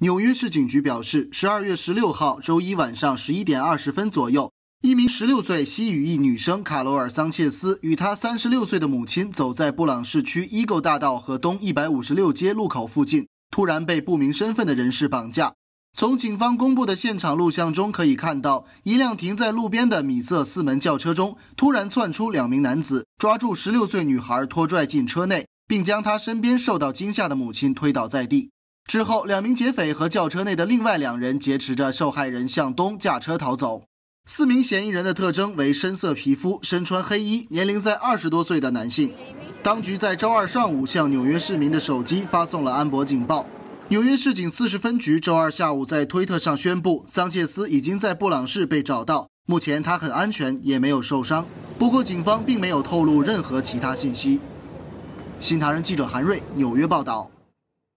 纽约市警局表示，十二月十六号周一晚上十一点二十分左右，一名十六岁西语裔女生卡罗尔·桑切斯与她三十六岁的母亲走在布朗市区伊购大道和东一百五十六街路口附近，突然被不明身份的人士绑架。从警方公布的现场录像中可以看到，一辆停在路边的米色四门轿车中突然窜出两名男子，抓住十六岁女孩拖拽进车内，并将她身边受到惊吓的母亲推倒在地。之后，两名劫匪和轿车内的另外两人劫持着受害人向东驾车逃走。四名嫌疑人的特征为深色皮肤、身穿黑衣、年龄在二十多岁的男性。当局在周二上午向纽约市民的手机发送了安博警报。纽约市警四十分局周二下午在推特上宣布，桑切斯已经在布朗市被找到，目前他很安全，也没有受伤。不过，警方并没有透露任何其他信息。《新唐人》记者韩瑞，纽约报道。